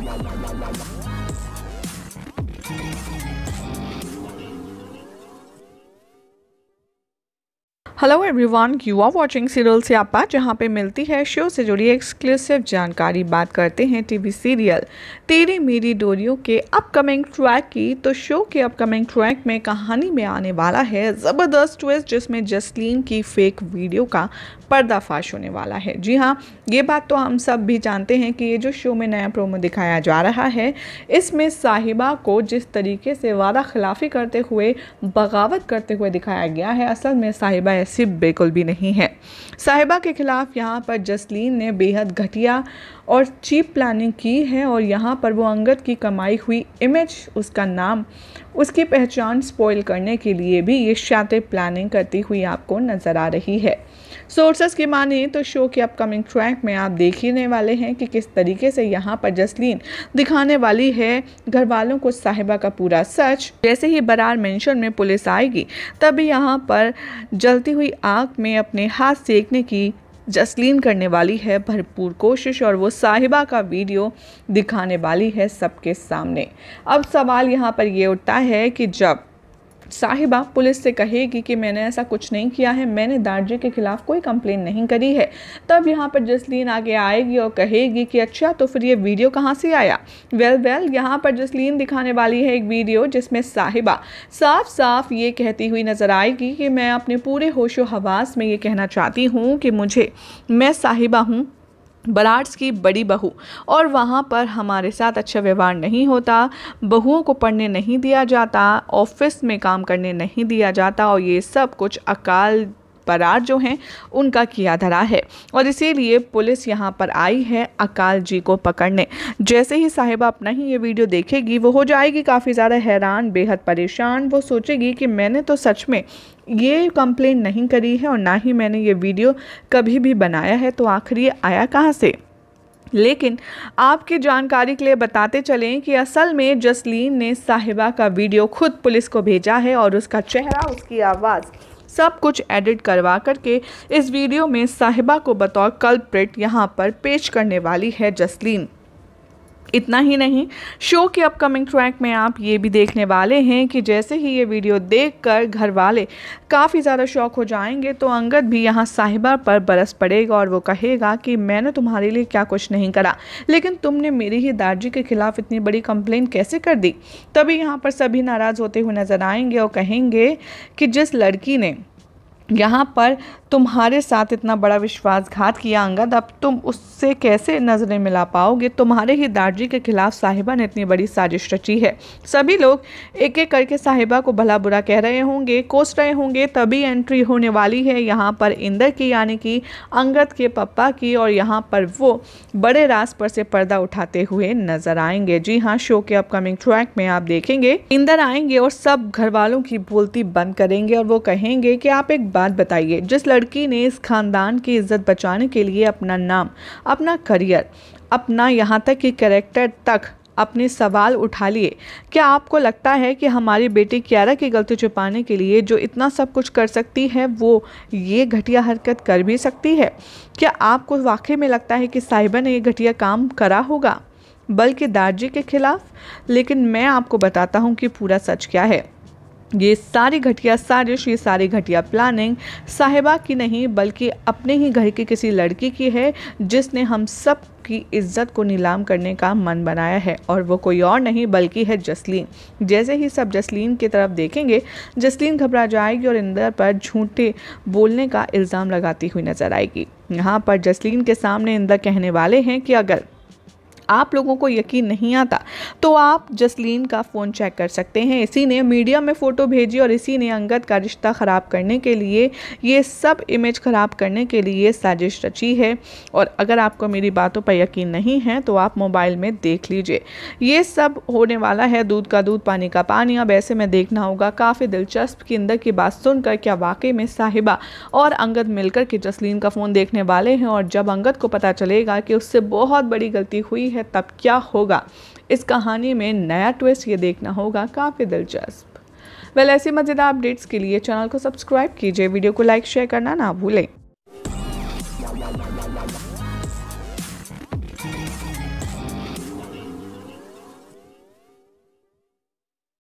わあ hello everyone you are watching serial से आपा जहाँ पे मिलती है शो से जुड़ी एक्सक्लूसिव जानकारी बात करते हैं टीवी सीरियल तेरी मेरी डोरियों के अपकमिंग ट्रैक की तो शो के अपकमिंग ट्रैक में कहानी में आने वाला है ज़बरदस्त ट्विस्ट जिसमें जसलीन की फेक वीडियो का पर्दाफाश होने वाला है जी हाँ ये बात तो हम सब भी जानते हैं कि ये जो शो में नया प्रोमो दिखाया जा रहा है इसमें साहिबा को जिस तरीके से वादा खिलाफ़ी करते हुए बगावत करते हुए दिखाया गया है असल में साहिबा मुनासिब बिल्कुल भी नहीं है साहिबा के खिलाफ यहाँ पर जसलीन ने बेहद घटिया और चीप प्लानिंग की है और यहाँ पर वो अंगद की कमाई हुई इमेज उसका नाम उसकी पहचान स्पॉइल करने के लिए भी ये शातिर प्लानिंग करती हुई आपको नज़र आ रही है सोर्सेस की माने तो शो के अपकमिंग ट्रैक में आप देखने वाले हैं कि किस तरीके से यहाँ पर जसलीन दिखाने वाली है घर वालों को साहिबा का पूरा सच जैसे ही बरार मेंशन में पुलिस आएगी तभी यहाँ पर जलती हुई आग में अपने हाथ सेकने की जसलीन करने वाली है भरपूर कोशिश और वो साहिबा का वीडियो दिखाने वाली है सबके सामने अब सवाल यहाँ पर ये उठता है कि जब साहिबा पुलिस से कहेगी कि मैंने ऐसा कुछ नहीं किया है मैंने दार्जी के खिलाफ कोई कंप्लेन नहीं करी है तब यहाँ पर जसलीन आगे आएगी और कहेगी कि अच्छा तो फिर ये वीडियो कहाँ से आया वेल वेल यहाँ पर जसलीन दिखाने वाली है एक वीडियो जिसमें साहिबा साफ साफ ये कहती हुई नज़र आएगी कि मैं अपने पूरे होशो हवास में ये कहना चाहती हूँ कि मुझे मैं साहिबा हूँ बलाट्स की बड़ी बहू और वहाँ पर हमारे साथ अच्छा व्यवहार नहीं होता बहुओं को पढ़ने नहीं दिया जाता ऑफिस में काम करने नहीं दिया जाता और ये सब कुछ अकाल फरार जो हैं उनका किया धरा है और इसीलिए पुलिस यहाँ पर आई है अकाल जी को पकड़ने जैसे ही साहिबा अपना ही ये वीडियो देखेगी वो हो जाएगी काफ़ी ज़्यादा हैरान बेहद परेशान वो सोचेगी कि मैंने तो सच में ये कंप्लेन नहीं करी है और ना ही मैंने ये वीडियो कभी भी बनाया है तो आखिर ये आया कहाँ से लेकिन आपकी जानकारी के लिए बताते चलें कि असल में जसलीन ने साहिबा का वीडियो खुद पुलिस को भेजा है और उसका चेहरा उसकी आवाज़ सब कुछ एडिट करवा करके इस वीडियो में साहिबा को बतौर कल्प्रिट यहाँ पर पेश करने वाली है जसलीन इतना ही नहीं शो के अपकमिंग ट्रैक में आप ये भी देखने वाले हैं कि जैसे ही ये वीडियो देखकर घर वाले काफ़ी ज़्यादा शौक हो जाएंगे तो अंगद भी यहाँ साहिबा पर बरस पड़ेगा और वो कहेगा कि मैंने तुम्हारे लिए क्या कुछ नहीं करा लेकिन तुमने मेरी ही दार्जी के खिलाफ इतनी बड़ी कंप्लेंट कैसे कर दी तभी यहाँ पर सभी नाराज़ होते हुए नजर आएंगे और कहेंगे कि जिस लड़की ने यहाँ पर तुम्हारे साथ इतना बड़ा विश्वासघात किया अंगद अब तुम उससे कैसे नज़रें मिला पाओगे तुम्हारे ही दार्जी के खिलाफ साहिबा ने इतनी बड़ी साजिश रची है सभी लोग एक एक करके साहिबा को भला बुरा कह रहे होंगे कोस रहे होंगे तभी एंट्री होने वाली है यहाँ पर इंदर की यानी कि अंगद के पप्पा की और यहाँ पर वो बड़े रास पर से पर्दा उठाते हुए नजर आएंगे जी हाँ शो के अपकमिंग ट्रैक में आप देखेंगे इंदर आएंगे और सब घर वालों की बोलती बंद करेंगे और वो कहेंगे कि आप एक बात बताइए जिस लड़की ने इस खानदान की इज्जत बचाने के लिए अपना नाम अपना करियर अपना यहाँ तक कि करेक्टर तक अपने सवाल उठा लिए क्या आपको लगता है कि हमारी बेटी क्यारा की गलती छुपाने के लिए जो इतना सब कुछ कर सकती है वो ये घटिया हरकत कर भी सकती है क्या आपको वाकई में लगता है कि साहिबा ने ये घटिया काम करा होगा बल्कि दार्जी के खिलाफ लेकिन मैं आपको बताता हूँ कि पूरा सच क्या है ये सारी घटिया साजिश ये सारी घटिया प्लानिंग साहिबा की नहीं बल्कि अपने ही घर की किसी लड़की की है जिसने हम सब की इज्जत को नीलाम करने का मन बनाया है और वो कोई और नहीं बल्कि है जसलीन जैसे ही सब जसलीन की तरफ देखेंगे जसलीन घबरा जाएगी और इंदर पर झूठे बोलने का इल्ज़ाम लगाती हुई नजर आएगी यहाँ पर जसलीन के सामने इंदर कहने वाले हैं कि अगर आप लोगों को यकीन नहीं आता तो आप जसलीन का फ़ोन चेक कर सकते हैं इसी ने मीडिया में फ़ोटो भेजी और इसी ने अंगद का रिश्ता ख़राब करने के लिए ये सब इमेज ख़राब करने के लिए साजिश रची है और अगर आपको मेरी बातों पर यकीन नहीं है तो आप मोबाइल में देख लीजिए ये सब होने वाला है दूध का दूध पानी का पानी अब ऐसे में देखना होगा काफ़ी दिलचस्प कि इंदर की बात सुनकर क्या वाकई में साहिबा और अंगद मिलकर के जसलीन का फ़ोन देखने वाले हैं और जब अंगद को पता चलेगा कि उससे बहुत बड़ी गलती हुई है तब क्या होगा इस कहानी में नया ट्विस्ट ये देखना होगा काफ़ी दिलचस्प वेल ऐसे मज़ेदार अपडेट्स के लिए चैनल को सब्सक्राइब कीजिए वीडियो को लाइक शेयर करना ना भूलें